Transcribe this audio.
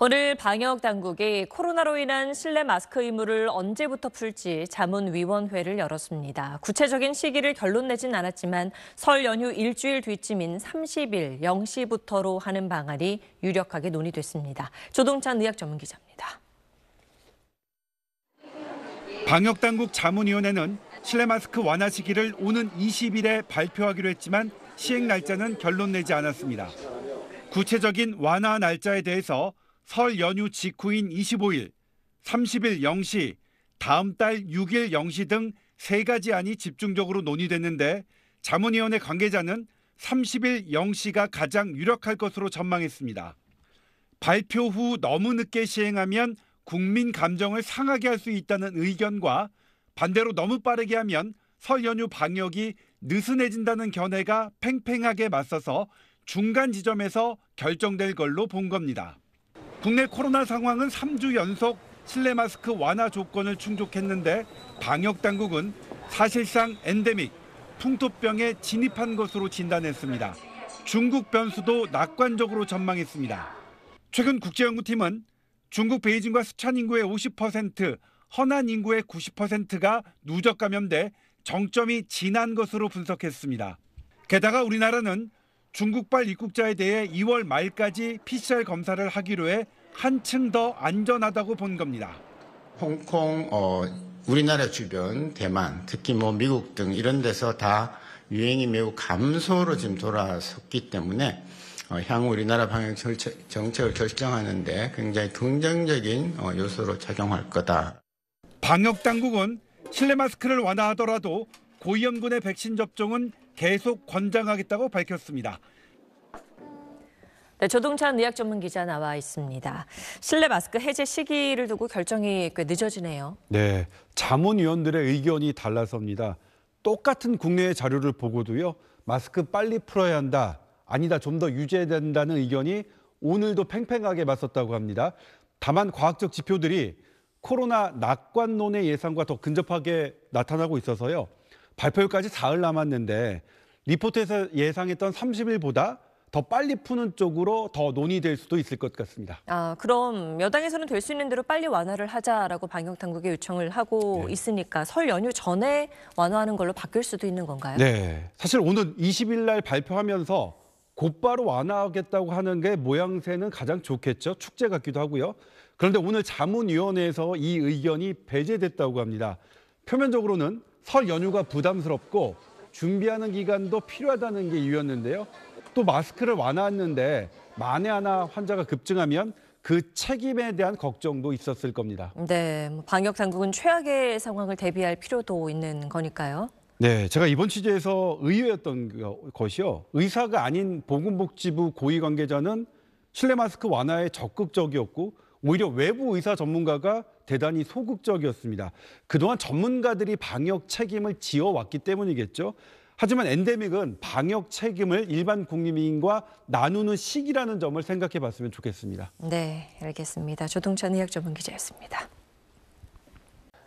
오늘 방역 당국이 코로나로 인한 실내 마스크 의무를 언제부터 풀지 자문위원회를 열었습니다. 구체적인 시기를 결론 내진 않았지만 설 연휴 일주일 뒤쯤인 30일 0시부터로 하는 방안이 유력하게 논의됐습니다. 조동찬 의학 전문 기자입니다. 방역 당국 자문위원회는 실내 마스크 완화 시기를 오는 20일에 발표하기로 했지만 시행 날짜는 결론 내지 않았습니다. 구체적인 완화 날짜에 대해서 설 연휴 직후인 25일, 30일 0시, 다음 달 6일 0시 등 세 가지 안이 집중적으로 논의됐는데 자문위원회 관계자는 30일 0시가 가장 유력할 것으로 전망했습니다. 발표 후 너무 늦게 시행하면 국민 감정을 상하게 할 수 있다는 의견과 반대로 너무 빠르게 하면 설 연휴 방역이 느슨해진다는 견해가 팽팽하게 맞서서 중간 지점에서 결정될 걸로 본 겁니다. 국내 코로나 상황은 3주 연속 실내 마스크 완화 조건을 충족했는데 방역 당국은 사실상 엔데믹 풍토병에 진입한 것으로 진단했습니다. 중국 변수도 낙관적으로 전망했습니다. 최근 국제연구팀은 중국 베이징과 스촨 인구의 50%, 허난 인구의 90%가 누적 감염돼 정점이 지난 것으로 분석했습니다. 게다가 우리나라는 중국발 입국자에 대해 2월 말까지 PCR 검사를 하기로 해 한층 더 안전하다고 본 겁니다. 홍콩, 어, 우리나라 주변, 대만, 특히 뭐 미국 등 이런 데서 다 유행이 매우 감소로 지금 돌아섰기 때문에 어, 향후 우리나라 방역 정책을 결정하는데 굉장히 긍정적인 어, 요소로 작용할 거다. 방역 당국은 실내 마스크를 완화하더라도 고위험군의 백신 접종은 계속 권장하겠다고 밝혔습니다. 네, 조동찬 의학 전문 기자 나와 있습니다. 실내 마스크 해제 시기를 두고 결정이 꽤 늦어지네요. 네, 자문위원들의 의견이 달라서입니다. 똑같은 국내의 자료를 보고도요. 마스크 빨리 풀어야 한다. 아니다. 좀 더 유지된다는 의견이 오늘도 팽팽하게 맞섰다고 합니다. 다만 과학적 지표들이 코로나 낙관론의 예상과 더 근접하게 나타나고 있어서요. 발표일까지 사흘 남았는데 리포트에서 예상했던 30일보다 더 빨리 푸는 쪽으로 더 논의될 수도 있을 것 같습니다. 아, 그럼 여당에서는 될 수 있는 대로 빨리 완화를 하자라고 방역 당국에 요청을 하고 네. 있으니까 설 연휴 전에 완화하는 걸로 바뀔 수도 있는 건가요? 네. 사실 오늘 20일 날 발표하면서 곧바로 완화하겠다고 하는 게 모양새는 가장 좋겠죠. 축제 같기도 하고요. 그런데 오늘 자문위원회에서 이 의견이 배제됐다고 합니다. 표면적으로는 설 연휴가 부담스럽고 준비하는 기간도 필요하다는 게 이유였는데요. 또 마스크를 완화했는데 만에 하나 환자가 급증하면 그 책임에 대한 걱정도 있었을 겁니다. 네, 뭐 방역 당국은 최악의 상황을 대비할 필요도 있는 거니까요. 네, 제가 이번 취재에서 의외였던 것이요. 의사가 아닌 보건복지부 고위 관계자는 실내 마스크 완화에 적극적이었고 오히려 외부 의사 전문가가 대단히 소극적이었습니다. 그동안 전문가들이 방역 책임을 지어왔기 때문이겠죠. 하지만 엔데믹은 방역 책임을 일반 국민과 나누는 시기라는 점을 생각해 봤으면 좋겠습니다. 네, 알겠습니다. 조동찬 의학전문 기자였습니다.